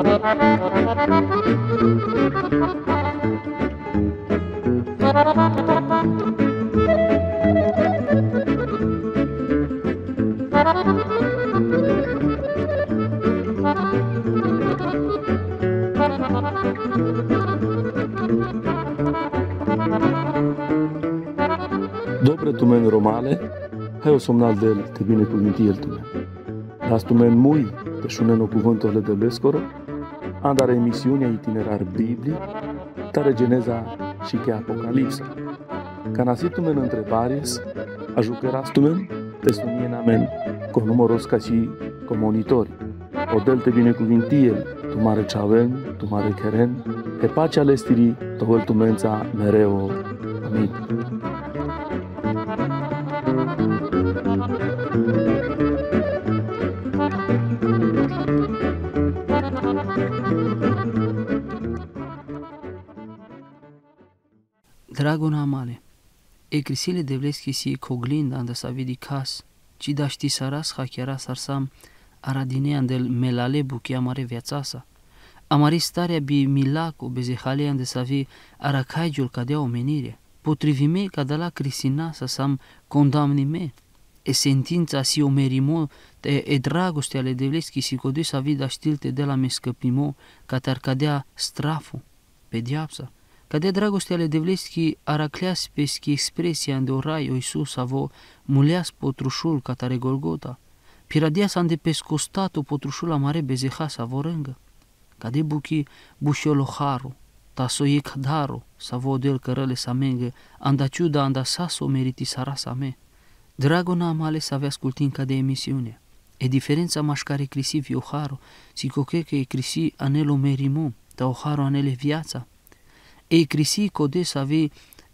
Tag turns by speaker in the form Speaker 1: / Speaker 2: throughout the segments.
Speaker 1: Dobre
Speaker 2: tumen romale, o somnal de te bine minti el tumen. Las tumen mui, pe șunen o cuvântul le de bescoro, an, dar emisiunea Itinerar Biblic, tare Geneza și că Apocalipsa. Ca în întrebares, ajucărastumen pe sunien amen, cu număros ca și comunitori. O delte binecuvintie, tu mare avem, tu mare cheren, pe pacea lestirii, tovăl tumența mereu. Amin.
Speaker 1: de male, si coglinda koglindan sa vidi cas, ci da ști saras hachiara sarsam aradinean del melale buchi amare viața sa. Amari starea bi milacu bezehalean de savi aracaigiul ca de omenire, potrivime ca de la crisina sa sam condamnime, e sentința si omerimo, te e dragoste ale devleschi si codui să vida știlte de la mescăpimo, ca te-ar cadea pe pediapsa. Cade dragostea le devleschi aracleas peschi expresia în orai o Iisus avo muleas potrușul catare Golgota, piradia s-a o potrușul amare bezeha savo rângă, ca de buchi bușioloharu, tasoie cadaru, vo del cărăle sa mengă, andaciuda andasaso meriti sarasa me. Dragona amale să avea scultin ca de emisiune. E diferența mașcare crisi ioharu, si că e crisi anelo merimu, ta oharu anele viața, crisi εκκλησία κοντές αβή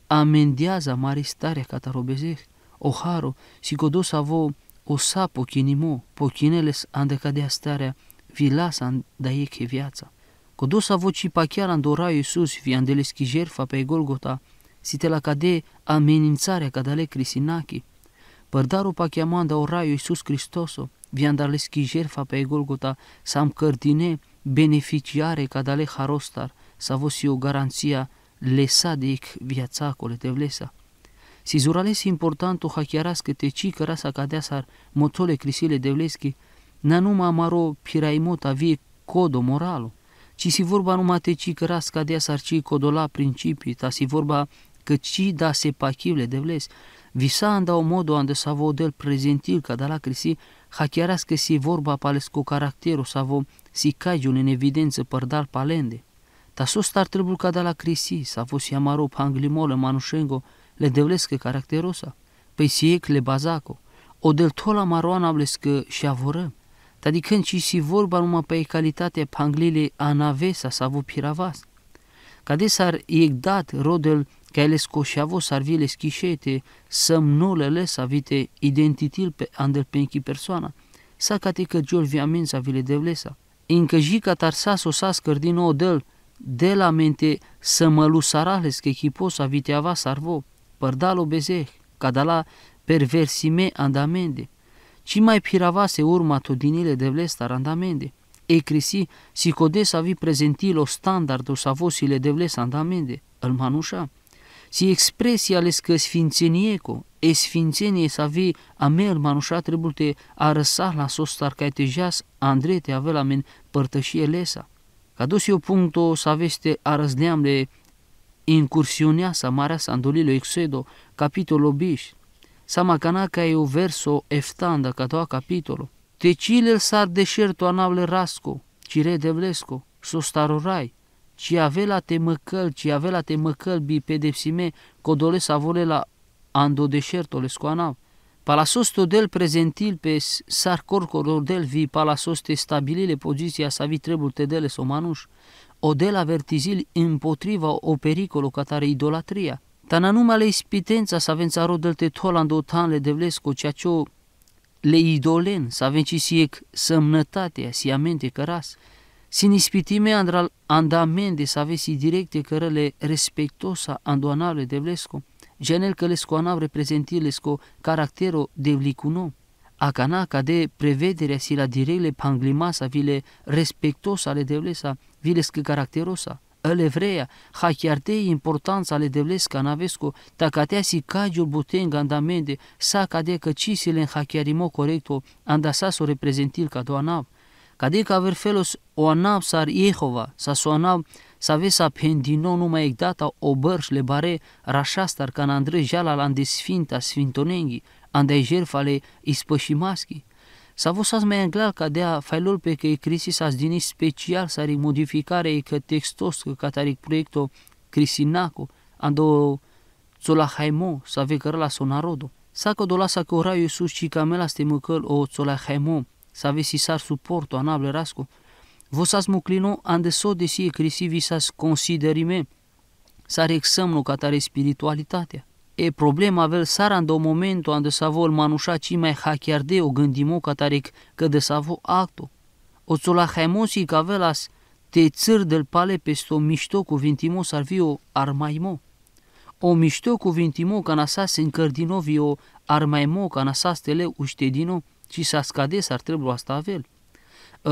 Speaker 1: amendează maristarea catarobezeh, oharo, sigodo savo, osa pochinimo, pochineles andecadea starea, vilasa daieche viața. Codo savo ci pachiar andora Iisus, viandeles chi jerfa pe Golgota, si te la cade amenințarea cadale crisinachi, părdaru pachiamanda raio Iisus Hristoso, viandales chi jerfa pe Golgota, sam cărdine beneficiare dale harostar, sa vosio garanția lesadic viața te vlesa. Si zurales importanto hachiaras că te ci căra sa cadeasar motole crisile devleschi, na numa maro piraimota vie codo moralo, ci si vorba numai te ci căra sa cadeasar ci codola principii, ta si vorba că ci da se pachivle devles, visa anda o modo ande sa vo del prezentil ca da la crisi, hachiaras că si vorba palesco caracterul sa vo si cagiul în evidență părdal palende. Ta s-o star trebuie ca da la crisi, s-a fost iamarop anglimole manușengo, le devlescă caracterosa. Pe siec le bazaco, o del tola maroana blescă și avoră. Ta di când ci si vorba numai pe e calitate panglile anavesa s-a avut piravas. Ca de s-ar iec dat rodel ca ele scoșeavo s-ar vile schișete, să-mi nu le lăsa vite identitil pe andel pe închi persoana, s-a cate că giol viamența vile devlesa. Încă jica tarsa s-o s din nou del, delamente să mălusarales que chipos aviteava sarvo, părdalo bezeh, cadala perversime andamende, ci mai piravase urma ele de vlestar andamende, ecrisi si codes avi prezentilo standardo savosile de vles andamende, îl manușa, si expresia ales că sfințenieco, e sfințenie să vii amel manușa trebuie te arăsa la sostar ca te jas, Andrei te avea la men părtășie lesa dus eu punctul să aveste de incursiunea sa marea sandolilo exedo, capitolul obiș, sa macanaca e o verso eftanda ca toa capitolo. s sar deșertu anable rasco, cire de vlesco, starorai, ci avela te măcăl, ci avela te măcăl bi pedepsime, codole vole la ando deșerto le scoanav. Para sosto del prezentil pe sar corcoror del vi, para soste stabilile poziția sa vi trebuie te dele somanuș, o del avertizil împotriva o pericolo catare idolatria. Tana numele ispitența sa vența rodel te tolando tanle de vlesco, ceea ce le idolen, sa venci siec sămnătatea, amente căras, sin ispitime andral andamende sa vesi directe cărăle respectosa andoanale de vlesco, genel că le coanau reprezentiles co caractero devlicuno, acanaca de prevederea si la direle panglimasa vile respectosa ale devlesa, vile că caracterosa, el evreia, ha chiar de importanța ale devlesca navesco, tacatea si cagiul buteng andamende, sa cadea că cisile în hachiarimo corecto, o reprezentil ca doanav, cadea că aver felos o anav sar iehova sa soanav să Savesa pendino numai exact o bărș le bare rașastar ca Andrei jala la de sfinta sfintonenghi, andai jerfale ispășimaschi. Să vă să mai înglal ca dea failul pe că e crisi s-a zdini special să modificare e că textos că cataric proiecto Crisinaco, ando țola haimo să ve la sonarodo. Să că dola să că raiu sus și camela ste măcăl o țola haimo, să ve si sar suporto anable rasco, Vosas muclino andeso desi crisi visas considerime sar examnu catare spiritualitatea. E problema ande o momento ande mai manușa de o gândimo catare că de savo acto. O la haimosi cavelas te țâr del pale peste o mișto cuvintimo o armaimo. O mișto cuvintimo ca nasas o armaimo ca nasas tele uștedino și sa scade sar ar trebui asta vel.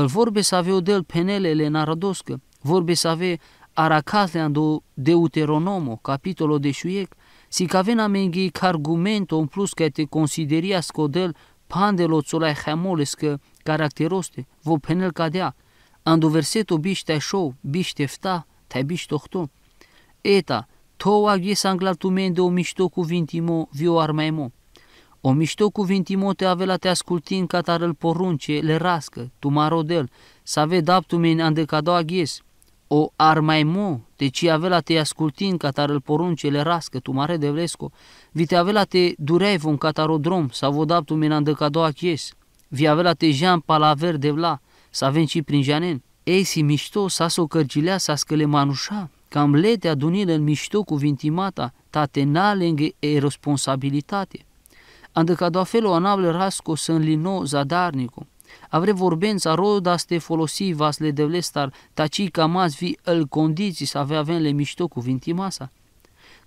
Speaker 1: Vorbe să avea del penelele în aradoscă, vorbe să avea aracatlea do Deuteronomo, capitolul de șuiec, si că avem amenghi argumento în plus că te consideria scodel pandelo țolai hamolescă caracteroste, vo penel cadea, ando verseto biște șou, biște fta, te biște ohto. Eta, to aghes anglaltumen de o mișto cuvintimo, vio armaimo. O mișto cu vintimote avea te ascultin catarăl porunce, le rască, tu marodel, să deci ave daptumen andecadoa ghes. O armaimo, te ci avea te ascultin catarăl porunce, le rască, tu mare de vlesco, te avea la te durevo un catarodrom, să vă daptumen andecadoa ghes. Vi avea la te jean palaver de vla, să avem și prin janen. Ei si mișto, să s-o cărgilea, să scăle manușa, cam lete adunile în mișto cuvintimata, tate lângă e responsabilitate. Adică do felul anable rasco sunt lino zadarnicu. Avre vorbența roda ste folosi vas le devlestar, taci camaz vi îl condiții să avea venle mișto cuvinti masa.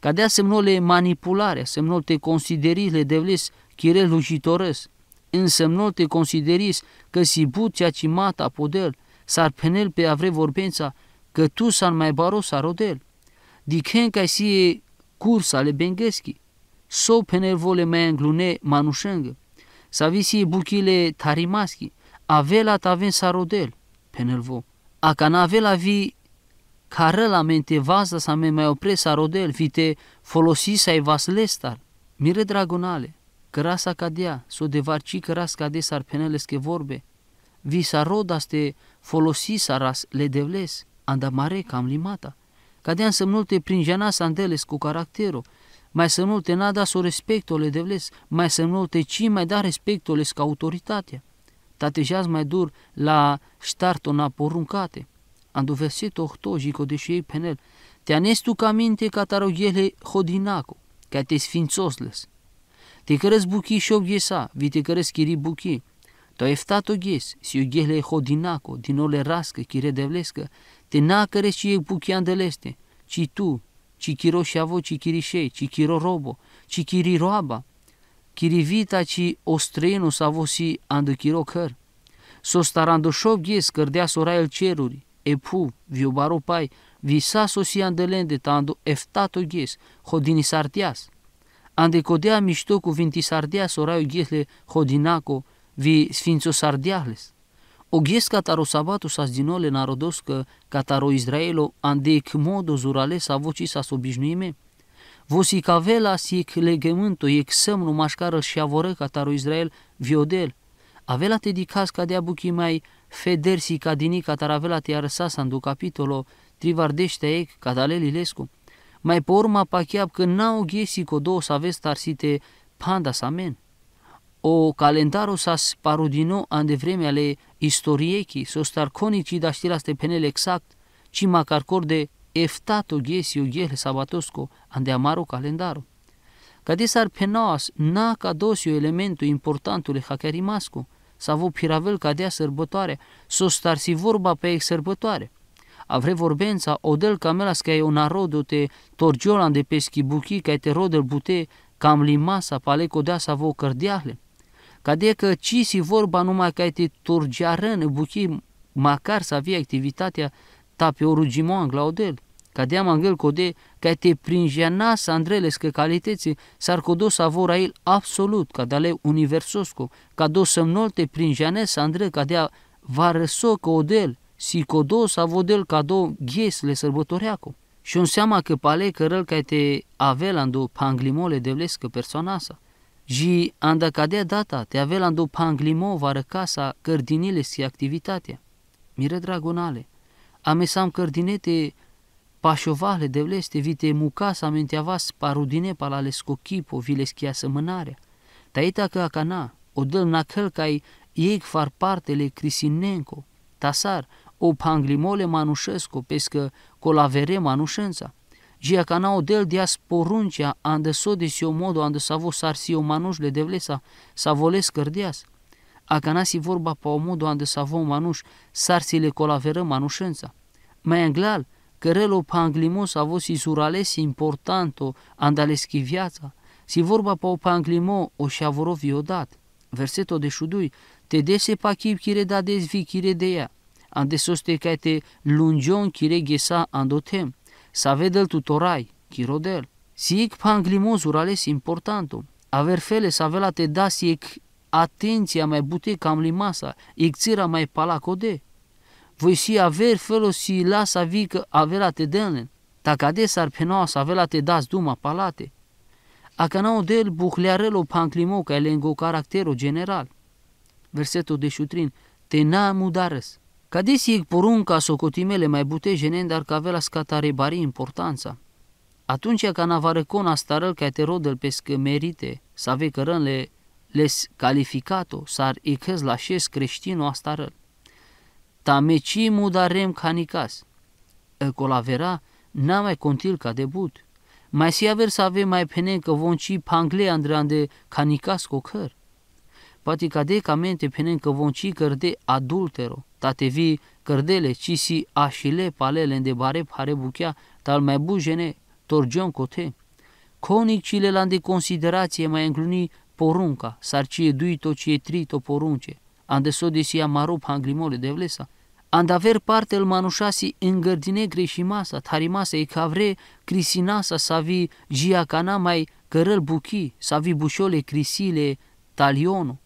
Speaker 1: Ca dea semnole manipulare, semnol te consideri le devles chire lujitorăs, însemnol te consideris că si but cea cimata poder, s-ar penel pe avre vorbența, că tu s-ar mai baros arodel. Dicen ca si e cursa le bengeschi, so penervole me înglune manușengă, savisi buchile tarimaschi, avela taven sarodel, penervo, a canavela vi la mente vaza sa me mai opre sarodel, vite folosi sa vas lestar, mire dragonale, cărasa cadea, so de varci căras cade sar penelesche vorbe, vi sarodas te folosi saras le devles, andamare cam limata, cadea te prin jana sandeles cu caracterul, mai să nu te n-a dat o respectole de vles, mai să nu te ci mai da respectole ca autoritatea. Tatejas mai dur la ștarto na poruncate. Am versetul 8, jico de ei penel, te anestu ca minte ca taroghele hodinaco, ca te sfințosles. Te cărăs buchi și o ghesa, vi te cărăs chiri buchi. To eftat o ghes, si o ghele hodinaco, din ole rască, chire vlescă, te a cărăs și e buchi andeleste, ci tu, Chichiro Shavo Chichirishe, Chichiro Robo, Chichiriroaba, Kirivita Chi Ostrenu Savo Si Andăchiro Căr, Sostarandoșov Ghes Cărdea Sorael Ceruri, Epu, Viobaro Pai, Visa Sosi Andelende Tando Eftato Ghes, Hodini Sartias, codea Mișto vinti Sardia Soraiu Ghesle Hodinaco, Vi Sfințo Sardiahles, Ogjes kataro sabatu sa narodos narodoska, kataro Israelo ande k modo zurale sa voci sa sobișnuime, vosi cavela si ec legământo, ec semnul mașcară și avoră kataro Israel viodel, avela te dicas ca de abuchi mai federsi ca dini avela te arăsa sa în capitolo, trivardește ec, catalelilescu, mai pe urma pachiap că n-au ghesi cu două savestar site panda men o calendaru sas parodino de vreme ale istorieki, sos tarkonici da știraste penel exact, ci macar corde de eftat o o gel sabatosco de amaro calendaru. Cade ar penaas na ca dosio elementu importantule hackerimasco, să vă piravel ca dea sărbătoare, star si vorba pe ex sărbătoare. Avre vorbența, del camelas ca e un arodo te torgiolan de peschi buchi ca te rodel bute, cam limasa paleco dea sa vă cărdeahle că de ci si vorba numai că te rân, buchi, măcar să avea activitatea ta pe o rugimoan, glaudel. am angel code, că te prinjea nas andreles că calității, s-ar codo avora el absolut, ca ale universosco, ca do semnol te prinjea nes andre, ca va varăso că odel, si codo savodel ca do ghiesle sărbătoreaco. Și un seama că pale cărăl ca te avea la panghlimole de vlescă persoana asta. Și anda cadea data, te avea la panglimo vară casa, cărdinele și activitatea. Mire dragonale, amesam cărdinete pașovale de vleste, vite mucasa menteavas parudine palale scochipo, vile schia sămânarea. Taita că acana, o dăl nacăl ca ei far partele Crisinenco, tasar, o panglimole manușesco, pescă colavere manușența, Gia canau del dias poruncia, ande sodes eu modo, ande savo sarsi eu manuș le devlesa, savoles cărdeas. Acanasi vorba pa o modo, ande savo manuș, si le colaveră manușența. Mai englal, cărelo a avos si surales importanto, andaleschi viața, si vorba pa o panglimo, o șavoro viodat. Versetul de șudui, te dese pa chip chire da dezvi chire de ea, ande soste ca te lungion chire ghesa andotem să avede tutorai, chirodel. Sic panglimoz ales importantum. Aver fele să avea la te da sic atenția mai bute cam limasa, ixira mai palacode. Voi si aver felo si lasa vică avea la te delen. Tacade s-ar penoa să avea la te das duma palate. Acanao del buhlearelo panclimo ca elengo caracterul general. Versetul de șutrin. Te na mudarăs. Kadesi porunca socotimele mai bute butejene, dar că avea la scatare bari importanța. Atunci ca navarecona starăl ca te rodel pe merite, să ave cărănle les calificato, sar icăz la șes creștino astarăl. Tameci mudarem canicas. colavera n-a mai contil ca debut. Mai si aver să avem mai penen că vonci panglea andrean de canicas căr pati mente penen că vonci cărde adultero, tatevi cărdele, si așile palele bare pare buchea, tal mai bujene, torgeon cote. Conicile la de considerație mai încluni porunca, sarcie duito cie trito porunce, andesodisia marup anglimole de vlesa. aver parte îl manușasi îngărdine greșimasa, tarimasa e cavre, crisinasa, savi giacana mai cărăl buchi, savi bușole crisile, talionul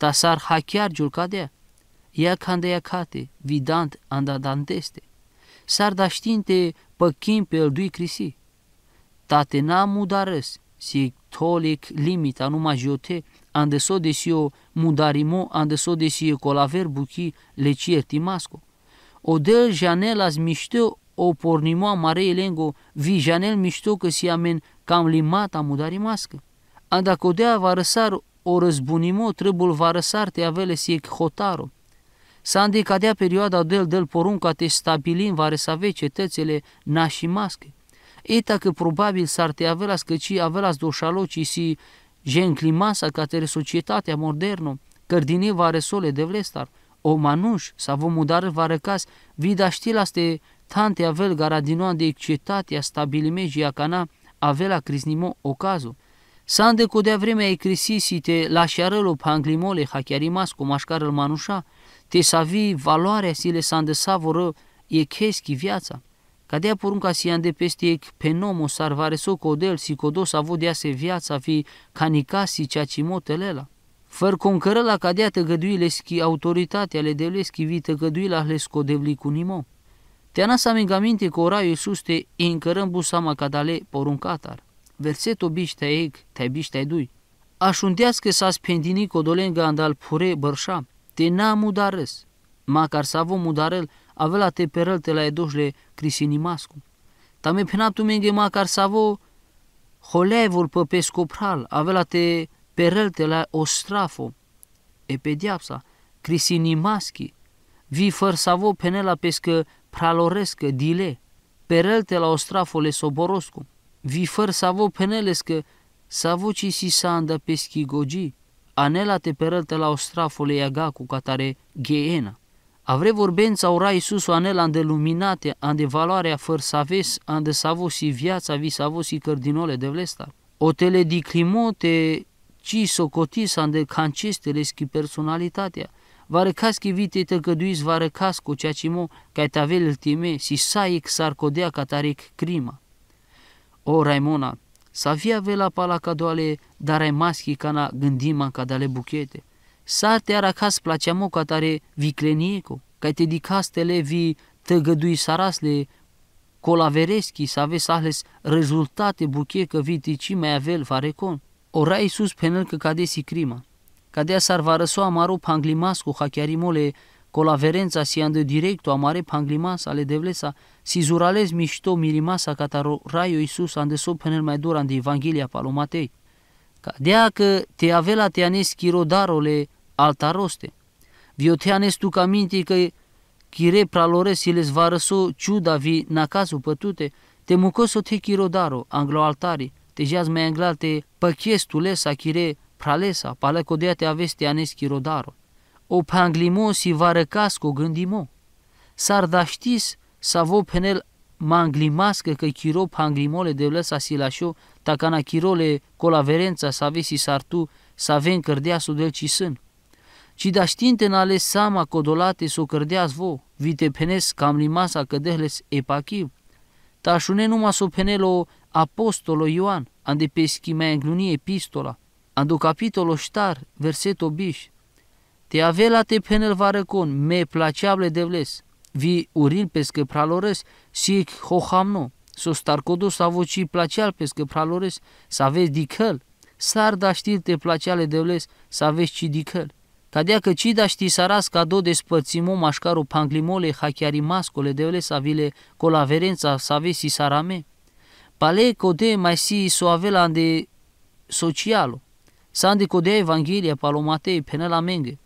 Speaker 1: tasar hachiar julcadea, yakhandea kate, vidant andadandeste, sar daștinte păchim pe dui crisi. Tate n-a mudarăs, si tolic limita numai jote, andeso o mudarimo, andeso desio colaver buchi lecier timasco. del janel az mișto o pornimo amare elengo, vi janel mișto că si amen cam limata mudarimască. Andacodea va răsar o răzbunimo trebuie varăsarte avelesi ec hotaru. S-a îndecadea perioada del del porunca te stabilim va să cetățele nași masche. Eta că probabil s-ar te avelas că avea avelas doșalocii si gen climasa catere societatea modernă, cărdine va resole de vlestar, o manuș, sa vă mudar va cas, vida ste tante avel garadinoan de cetatea stabilimegia cana la criznimo ocazul. Sande cu de vreme ecrisisite la șarălu panglimole imas cu îl manușa, te savi valoarea sile san de savoră cheschi viața. Cadea porunca si de peste pe penomo sarvare so codel si codos avut dease viața fi canicasi ceacimotelela. Făr concără la cadea tăgăduile schi autoritatea le devleschi vi tăgăduila le scodevli cu nimo. Te nasa mingaminte că oraiul sus te încărăm busama cadale poruncatar versetul eg, te bișteidui. Așundească s-a spendini codolen gandal pure bărșa, te n-a mudares. s-a vă mudarăl, avea te perel te la edoșle crisinimascu. Tame penatu menge macar să vo holevul pe pescopral, avea te perel te la ostrafo. E pediapsa, maschi, vi făr s-a vă penela pescă pralorescă dile, perel te la le soboroscu vi făr savo penelescă, savo ci si andă peschi gogi, anela te perălte la strafole iaga cu catare gheena. Avre vorbența ora Iisus o anela de luminate, an de valoarea făr saves, ande si viața, vi si cărdinole de vlesta. O tele diclimote, ci socotis cancestele schi personalitatea. Varecaschi vite tăgăduiți varecasco ceacimo, ca tavel time, si saic sarcodea cataric crima. O, Raimona, să fie avea pala cadoale, dar ai maschi na gândima ca dale buchete. Să te aracas placeamo ca tare viclenieco, ca te dicastele vi tăgădui sarasle, colavereschi să aveți ales rezultate buche că tici mai avel varecon. rai sus penel că si crima. Cadea sarvarăsoa maro panglimas cu chiarimole colaverența siando directo amare panglimas ale devlesa, si zurales mișto mirimasa cataro raio Iisus ande penel mai dur de Evanghelia palomatei. Ca dea că te avela te anes chirodarole altaroste. Vio te anes tu ca minte că chire pralore si les varăso ciuda vi nacazu pătute, te mucoso te chirodaro anglo-altari, te jaz mai anglalte păchiestule sa chire pralesa, palacodea te aveste anes chirodaro o panglimo si varăcas cu gândimo. S-ar da știs să vă penel manglimască că chiro panglimole de lăsa silașo, tacana chirole colaverența să avesi sartu, să avem cărdea del ci sân. Ci da știinte n ales sama codolate s-o cărdeați vo, vite penes cam limasa dehles epachiv. Tașune numai s-o penelo apostolo Ioan, ande pe schimea englunie epistola, ando capitolo ștar, verset biș, te avea te penel varăcon, me placeable de vles. Vi uril pescă pralores, si hohamno, so starcodos sa voci placeal pescă pralores, să aveți dicăl. Sar da știr te placeale de vles, să aveți ci dicăl. dea că ci da ști saras de despărțimo mașcaru panglimole hachiari mascole de vles avile colaverența să aveți sarame. Pale code mai si soavela de socialo. Sande codea Evanghelia palomatei penela menge.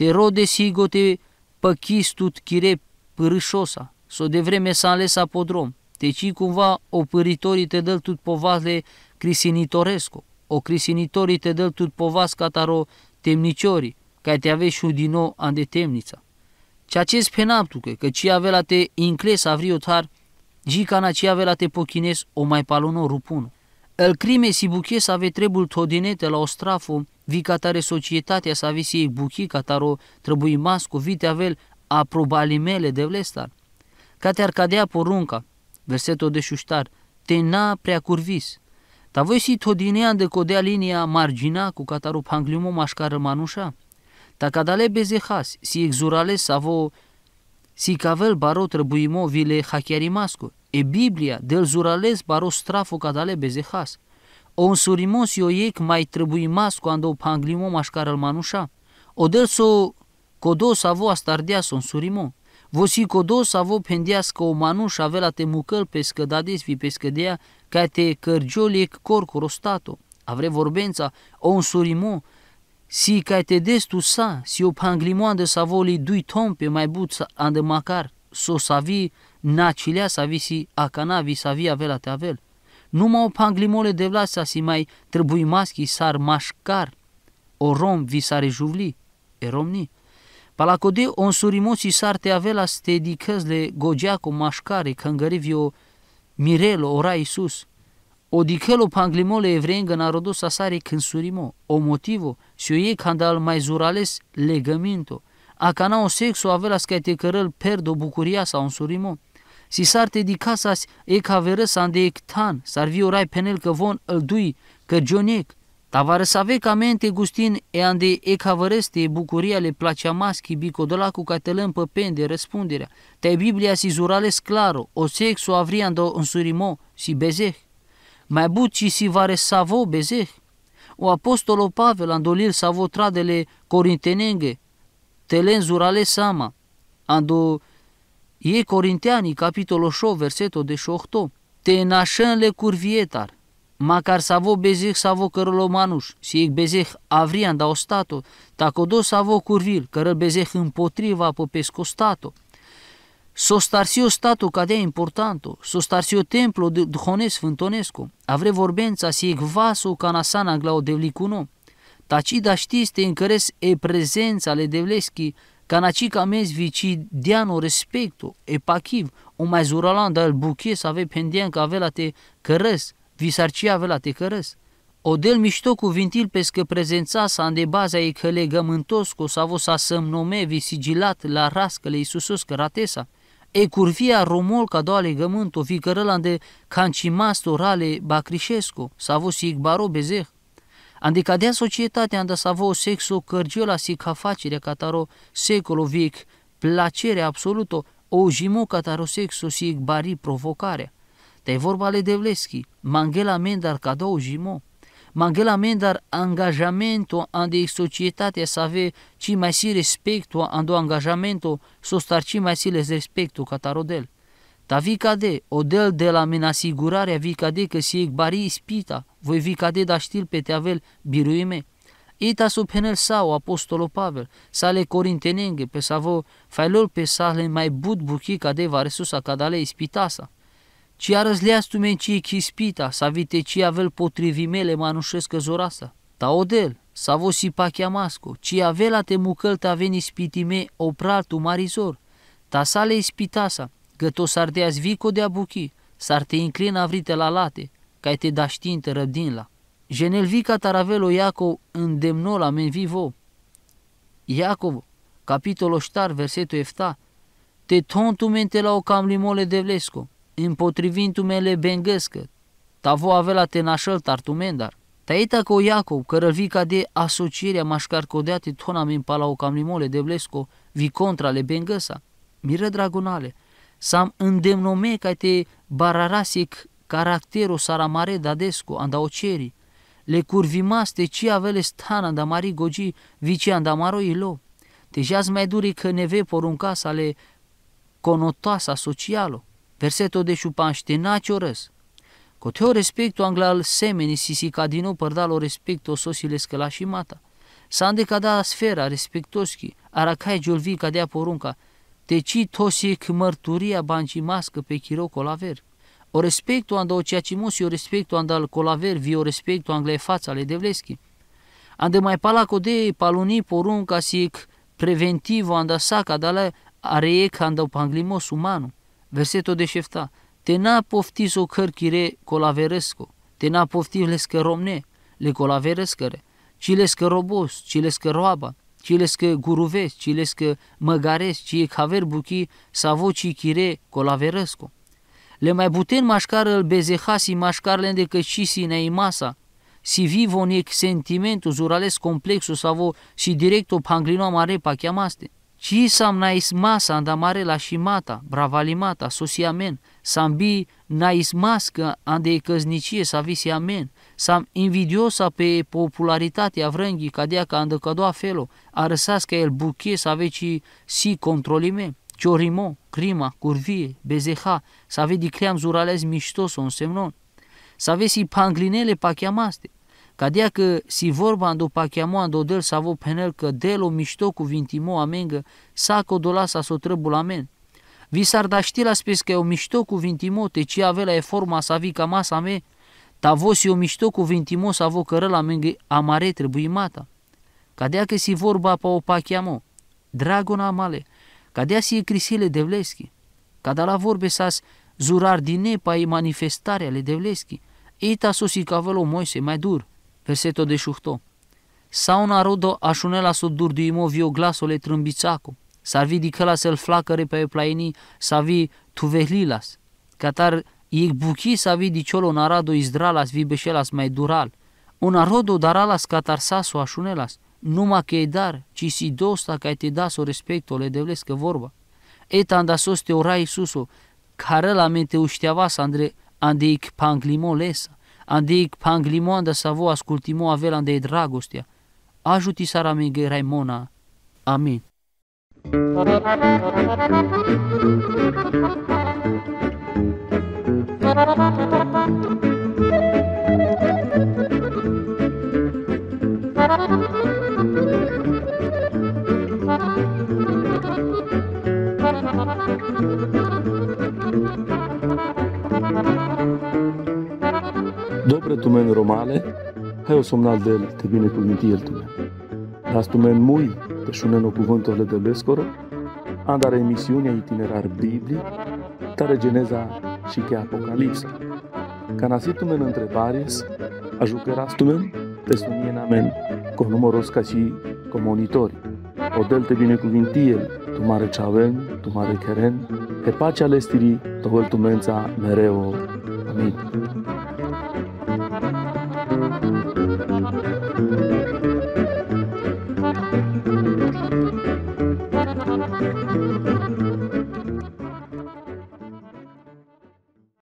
Speaker 1: Te rode sigo te păchis tut chire pârâșosa, so de vreme s-a ales apodrom. Te ci cumva o pâritorii te dă tut povale crisinitoresco, o crisinitorii te dă tut povas cataro temniciorii, ca te aveți și din nou an de temnița. Ceea ce spenaptucă, că ci avea la te incles avrio tar, jica na ci avea la te pochines o mai palonor rupunu. El crime si buche sa ave trebul todinete la o strafu, vi catare societatea sa avesi ei buchi cataro trebui masco, vite avel aprobalimele de vlestar. ar cadea porunca, versetul de șuștar, te na prea curvis. Ta voi si todinean de codea linia margina cu cataru pangliumo mașcară manușa. Ta cadale bezehas, si exurale vo si cavel baro trebuimo vile hachiarimascuri. E Biblia del zurales baros trafo cadale bezehas. O însurimos o ei mai trebuie mas când o panglimo al manușa. O del so codos avo astardeas o însurimo. Vosi codos avo pendias că o manuș avea te mucăl pe scădades vi pe scădea ca te cărgiolic cor corostato. Avre vorbența o însurimo si ca te destu sa si o panglimoan de savoli dui tompe mai but ande macar so savi nacilea sa visi acana visavi avela te avel. Numai o panglimole de vlasa si mai trebuie maschi sar mașcar, o rom visare juvli, e romni. Palacode o însurimoții sar te avela ste gogea cu mașcare, o mirelo ora Iisus. O dicălo panglimole evrengă narodos sare când surimo, o motivo, si o când al mai zurales legăminto, cana o sexo avela scate cărăl perdo bucuria sau însurimo. Si te di casas e cavere tan, ectan, sarvi orai penel că von îl dui, că avea ca mente gustin e ande e cavăreste bucuria le placea maschi bicodola cu catelăm pe pende răspunderea. Te Biblia si zurales claro, o sexo avriando însurimo si bezeh. Mai buci si vare savo bezeh. O apostolo Pavel andolir savo tradele corintenenge, telen zurale sama, ando E Corinteanii, capitolul 8, versetul de 8. Tenașenle curvietar, macar savo bezeh savo cărălă manuș, si e bezeh avrian da o ostato, tacodo savo curvil, cărăl bezeh împotriva popesco stato. Sostarsio statul cadea importanto, sostarsio templo duhones Fântonescu, avre vorbența si ec vaso canasana glau devlicuno, tacida știste încăres e prezența le devleschi Kanachica mes vici diano respecto, epachiv, o mai zuralan da el buchie să ave pendian ca ave la te cărăs, visarci ave la te cărăs. del mișto pe pescă prezența sa în de baza ei că legământos cu savo sa nome visigilat la rascăle Iisusos căratesa. E curvia romol ca doa legământ o vicărălan de cancimasto rale bacrișesco, savo si igbaro bezeh. Adică de societatea unde s-a avut sexul cărgiola si cafacirea cataro secolo vic, plăcere absolută, o jimu cataro sexul si bari provocare. Te vorba le Devleschi, Mangela Mendar două jimu. Mangela Mendar angajamentul ande societatea să ave ci mai si respectul ando angajamentul să star ci mai si respectul del. Ta vicade, del de la menasigurarea vicade că si bari ispita, voi vi cadeda știr pe teavel biruime, ita su penel sau apostolo Pavel, sale corintenenge pe savo failol pe sale mai bud buchi cadeva resusa cadale ispitasa. Ci arăzleas tu mencie chispita, sa vite ci avel potrivimele manușesc zorasa. Ta odel, sa vo sipachia masco, ci avela te mucăl ta veni spitime tu marizor. Ta sale ispitasa, gătos ardeas vico de abuchi, s-ar te inclina avrite la late, ca te daștinte răbdinla. Genelvica taravelo Iacov îndemnă la men vivo. Iacov, capitolul ștar, versetul efta, te mente la o cam limole de vlesco, împotrivintu mele bengăscă, vo avea la te nașăl tartumendar. Taita cu Iacov, cărălvica de asocierea codeate tona min pala o cam limole de vlesco, vi contra le bengăsa. Miră dragonale, sam îndemnome ca te bararasic caracterul saramare desco, anda oceri, le curvimaste ci avele stan anda mari gogi vici anda maro ilo. Deja mai duri că neve porunca să le conotasa socialo. Versetul de șupan ștenaci orăs. Coteo respectul angla al semeni sisi cadino părdalo respecto sosile mata. S-a îndecada sfera respectoschi, aracai ca cadea porunca, te ci că mărturia bancimască pe la verg. O respecto anda o ceacimosi, o respecto anda al vi o respecto anglei fața ale devleschi. ande mai pala codei, paluni, porunca, sic, preventivo anda saca, dala areiec anda panglimos umanu. Versetul de șefta. Te n-a poftis o cărchire colaveresco, te n-a poftis le romne, le colaverescăre, ci le robos, ci le scăroaba, ci lescă guruvesc, ci lescă măgaresc, ci e caver buchi, savo ci chire colaverescu. Le mai buten mașcară bezehasi mașcarlen de căcisi neimasa, si vivo nec sentimentul zurales complexul savo si directo panglino mare pa chiamaste. Ci sam nais masa andamare la shimata, bravalimata, sam bi nais masca ande căznicie sa visi amen, sam invidiosa pe popularitatea vrânghi cadea ca andăcădoa felo, că el buche sa veci si controlime. Ciorimo, crima, curvie, bezeha, să avei dicleam zurales miștos o însemnon, să vezi si panglinele pa chiamaste, Cadea că si vorba ando pa ando del să vă penel că del o mișto cuvintimo amengă, sa că dola sa s-o trebul amen. Vi s-ar da ști la spes că o mișto cuvintimo te ce avea e forma sa vi ca masa me, ta vă si o mișto cuvintimo sa vă la amengă amare trebuie mata. Cadea că si vorba pa o pa chiamo, dragona amale, ca de asie crisile devleschi. de la vorbe sas zurar din pa e manifestare ale devleschi. Eita sosi cavălo moise mai dur. Verseto de șuhto. Sau narodo așunela de imo vio glasole trâmbițaco. Sar vi să el flacăre pe plaini, sa vi tuvehlilas. Catar i buchi s-a vi diciolo narado izdralas vi beșelas mai dural. Un arodo daralas sasu așunelas numai că e dar, ci si dosta ca te da o respecto, le devlescă vorba. Eta anda sos te ora Iisuso, care la mente ușteavas andre andeic panglimo lesa, andeic panglimo anda sa vo ascultimo avela ande dragostea. Ajuti sara mingă Raimona. Amin. Thank you.
Speaker 2: Dobre tu men romale, hai o somnal de el, te binecuvânti el tu men. Las tu men mui, te șunen o cuvântul de bescoro, andare emisiunea itinerar biblic, tare geneza și che apocalipsa. Canasitumen întrebaris, ajucărastumen, te sunien amen, cu numărul ca și comunitori. O del te binecuvinti el, tu mare ce avem, Tuma de Keren, pe pacea lestirii, tohăl tumența mereu. Amin.